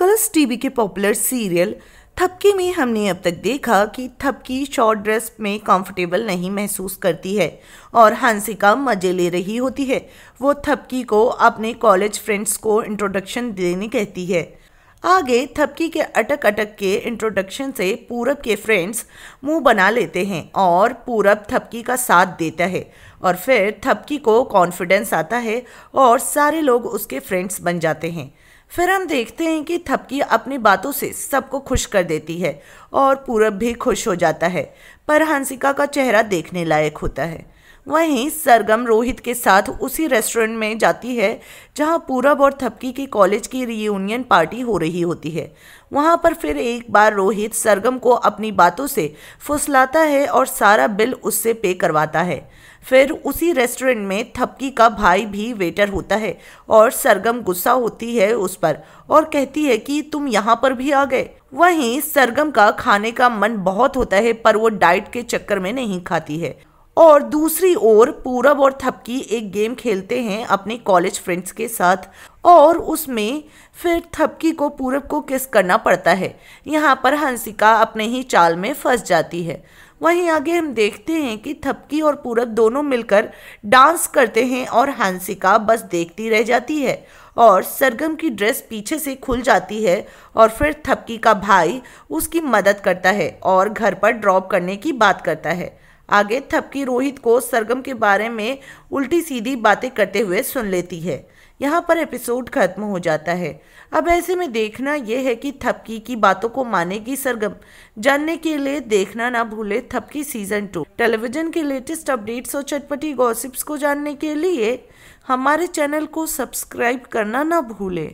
colours TV के popular serial Thapki में हमने अब तक देखा कि थपकी शॉर्ट ड्रेस में कंफर्टेबल नहीं महसूस करती है और हंसिका मजे ले रही होती है वो थपकी को अपने कॉलेज फ्रेंड्स को इंट्रोडक्शन देने कहती है आगे थपकी के अटक अटक के इंट्रोडक्शन से पूरब के फ्रेंड्स मुंह बना लेते हैं और पूरब थपकी का साथ देता है और फिर थपकी को कॉन्फिडेंस आता है और सारे लोग उसके फ्रेंड्स बन जाते हैं फिर हम देखते हैं कि थपकी अपनी बातों से सबको खुश कर देती है और पूरब भी खुश हो जाता है पर हंसिका का चेहरा देखने लायक होता है वहीं सरगम रोहित के साथ उसी रेस्टोरेंट में जाती है जहां पूरब और थपकी के कॉलेज की रीयूनियन पार्टी हो रही होती है वहां पर फिर एक बार रोहित सरगम को अपनी बातों से फुसलाता है और सारा बिल उससे पे करवाता है फिर उसी रेस्टोरेंट में थपकी का भाई भी वेटर होता है और सरगम गुस्सा होती है उस पर और कहती है कि तुम यहाँ पर भी आ गए वहीं सरगम का खाने का मन बहुत होता है पर वो डाइट के चक्कर में नहीं खाती है और दूसरी ओर पूरब और थपकी एक गेम खेलते हैं अपने कॉलेज फ्रेंड्स के साथ और उसमें फिर थपकी को पूरब को किस करना पड़ता है यहाँ पर हंसिका अपने ही चाल में फंस जाती है वहीं आगे हम देखते हैं कि थपकी और पूरब दोनों मिलकर डांस करते हैं और हंसिका बस देखती रह जाती है और सरगम की ड्रेस पीछे से खुल जाती है और फिर थपकी का भाई उसकी मदद करता है और घर पर ड्रॉप करने की बात करता है आगे थपकी रोहित को सरगम के बारे में उल्टी सीधी बातें करते हुए सुन लेती है यहाँ पर एपिसोड खत्म हो जाता है अब ऐसे में देखना यह है कि थपकी की बातों को मानेगी सरगम जानने के लिए देखना ना भूले थपकी सीजन टू टेलीविजन के लेटेस्ट अपडेट्स और चटपटी गॉसिप्स को जानने के लिए हमारे चैनल को सब्सक्राइब करना ना भूले